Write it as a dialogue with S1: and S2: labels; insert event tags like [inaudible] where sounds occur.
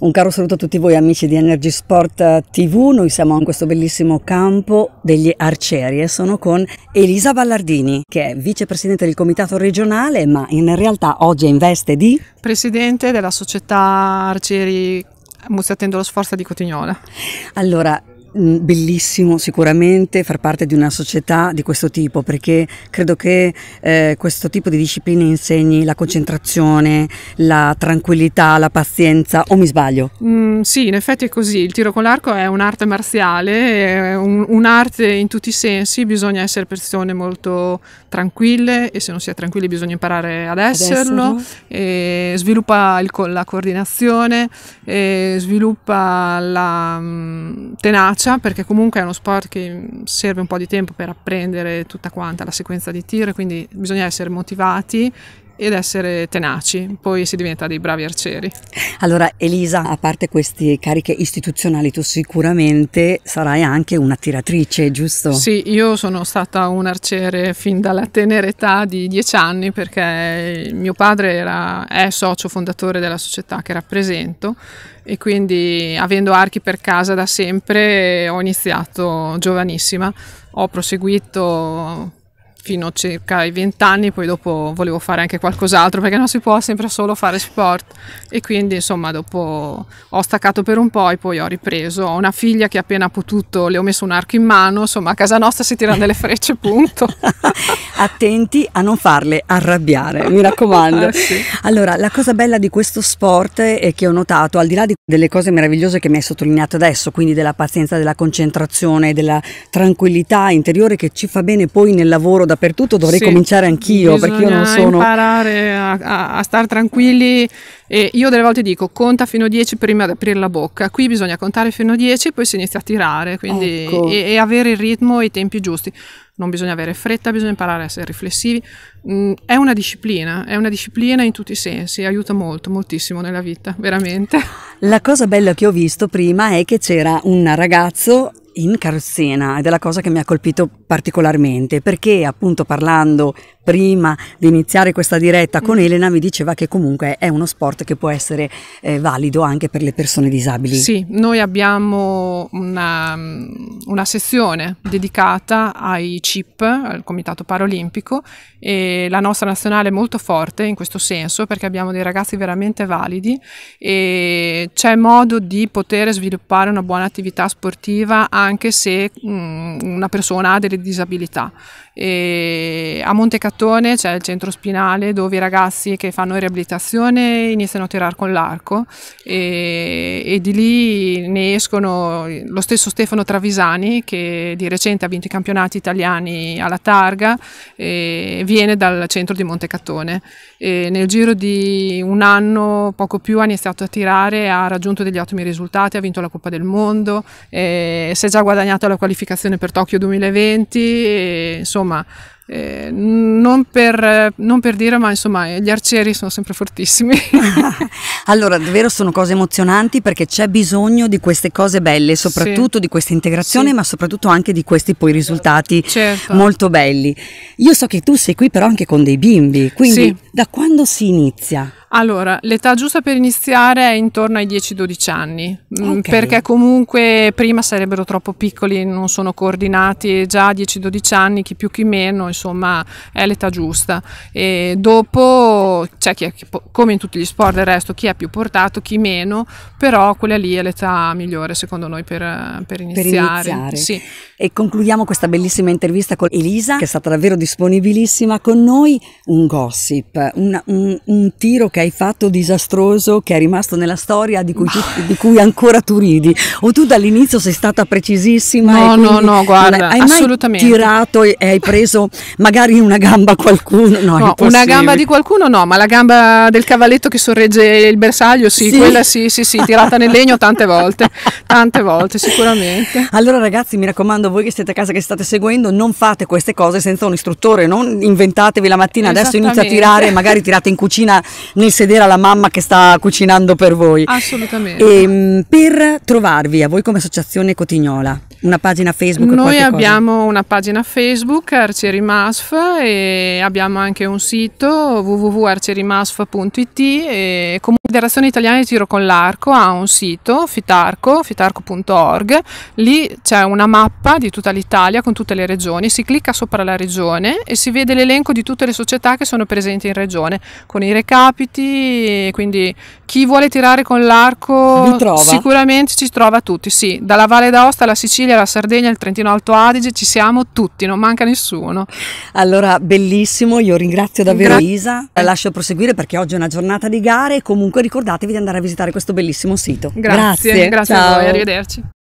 S1: Un caro saluto a tutti voi amici di Energy Sport eh, TV, noi siamo in questo bellissimo campo degli arcieri e sono con Elisa Ballardini che è vicepresidente del comitato regionale ma in realtà oggi è in veste di...
S2: Presidente della società arcieri eh, Muzziatendo lo Sforza di Cotignola.
S1: Allora, Mm, bellissimo sicuramente far parte di una società di questo tipo perché credo che eh, questo tipo di discipline insegni la concentrazione, la tranquillità, la pazienza o mi sbaglio?
S2: Mm, sì, in effetti è così, il tiro con l'arco è un'arte marziale, è un, un'arte in tutti i sensi, bisogna essere persone molto tranquille e se non si è tranquilli bisogna imparare ad esserlo, ad sviluppa il, la coordinazione, sviluppa la mh, mm, tenacia veloce perché comunque è uno sport che mm, serve un po' di tempo per apprendere tutta quanta la sequenza di tiro, quindi bisogna essere motivati ed essere tenaci, poi si diventa dei bravi arcieri.
S1: Allora Elisa, a parte queste cariche istituzionali, tu sicuramente sarai anche una tiratrice, giusto? Sì,
S2: io sono stata un arciere fin dalla tenera età di dieci anni perché mio padre era, è socio fondatore della società che rappresento e quindi avendo archi per casa da sempre ho iniziato giovanissima, ho proseguito fino a circa i 20 anni, poi dopo volevo fare anche qualcos'altro perché non si può sempre solo fare sport e quindi insomma dopo ho staccato per un po' e poi ho ripreso. Ho una figlia che appena potuto le ho messo un arco in mano, insomma a casa nostra si tirano delle frecce, punto. [laughs]
S1: Attenti a non farle arrabbiare, mi raccomando. Ah, sì. Allora, la cosa bella di questo sport è che ho notato, al di là di delle cose meravigliose che mi hai sottolineato adesso, quindi della pazienza, della concentrazione, della tranquillità interiore che ci fa bene poi nel lavoro dappertutto, dovrei sì, cominciare anch'io perché io non sono...
S2: imparare a, a, a stare tranquilli e io delle volte dico conta fino a 10 prima di aprire la bocca, qui bisogna contare fino a 10 e poi si inizia a tirare quindi, ecco. e, e avere il ritmo e i tempi giusti non bisogna avere fretta, bisogna imparare a essere riflessivi. Mm, è una disciplina, è una disciplina in tutti i sensi, aiuta molto, moltissimo nella vita, veramente.
S1: La cosa bella che ho visto prima è che c'era un ragazzo in carrozzina ed è la cosa che mi ha colpito particolarmente perché appunto parlando prima di iniziare questa diretta con mm. Elena mi diceva che comunque è uno sport che può essere eh, valido anche per le persone disabili. Sì,
S2: noi abbiamo una, mm, una sessione dedicata ai CIP, al Comitato Paralimpico, e la nostra nazionale è molto forte in questo senso perché abbiamo dei ragazzi veramente validi e c'è modo di poter sviluppare una buona attività sportiva anche se mh, mm, una persona ha delle disabilità. E a Montecattone c'è il centro spinale dove i ragazzi che fanno riabilitazione iniziano a tirare con l'arco e, e, di lì ne escono lo stesso Stefano Travisani che di recente ha vinto i campionati italiani alla targa e viene dal centro di Montecattone. E nel giro di un anno, poco più, ha iniziato a tirare, ha raggiunto degli ottimi risultati, ha vinto la Coppa del Mondo, eh, si è già guadagnato la qualificazione per Tokyo 2020, e, insomma eh, non, per, non, per, dire, ma insomma eh, gli arcieri sono sempre fortissimi.
S1: [laughs] allora, davvero sono cose emozionanti perché c'è bisogno di queste cose belle, soprattutto sì. di questa integrazione, sì. ma soprattutto anche di questi poi risultati certo. molto belli. Io so che tu sei qui però anche con dei bimbi, quindi sì. da quando si inizia?
S2: Allora, l'età giusta per iniziare è intorno ai 10-12 anni, mm, okay. perché comunque prima sarebbero troppo piccoli, non sono coordinati, già a 10-12 anni, chi più chi meno, insomma, è l'età giusta. E dopo c'è chi è, come in tutti gli sport del resto, chi è più portato, chi meno, però quella lì è l'età migliore secondo noi per, per iniziare. Per iniziare. Sì.
S1: E concludiamo questa bellissima intervista con Elisa, che è stata davvero disponibilissima con noi, un gossip, un, un, un tiro che che hai fatto disastroso che è rimasto nella storia di cui, tu, di cui ancora tu ridi? O tu dall'inizio sei stata precisissima? No, no, no, guarda, hai assolutamente. Hai tirato e hai preso magari una gamba qualcuno? No, no una gamba di
S2: qualcuno no, ma la gamba del cavalletto che sorregge il bersaglio, sì, sì. quella sì, sì, sì, tirata nel legno tante volte, tante volte sicuramente. Allora ragazzi, mi raccomando, voi che siete a casa, che state seguendo, non fate queste
S1: cose senza un istruttore, non inventatevi la mattina, adesso inizia a tirare, magari tirate in cucina [laughs] nei di sedere alla mamma che sta cucinando per voi.
S2: Assolutamente. E,
S1: ehm, per trovarvi a voi come associazione Cotignola, una pagina Facebook? Noi abbiamo
S2: cosa? una pagina Facebook, Arcieri Masf, e abbiamo anche un sito www.arcierimasf.it e comunque Federazione Italiana di Tiro con l'Arco ha un sito, fitarco, fitarco.org, lì c'è una mappa di tutta l'Italia con tutte le regioni, si clicca sopra la regione e si vede l'elenco di tutte le società che sono presenti in regione, con i recapiti, avanti, quindi chi vuole tirare con l'arco sicuramente ci trova tutti, sì, dalla Valle d'Aosta alla Sicilia, alla Sardegna, al Trentino Alto Adige, ci siamo tutti, non manca nessuno. Allora, bellissimo, io ringrazio davvero Gra- Isa, la lascio proseguire perché oggi è una
S1: giornata di gare e comunque ricordatevi di andare a visitare questo bellissimo sito. Grazie, grazie, grazie a voi,
S2: arrivederci.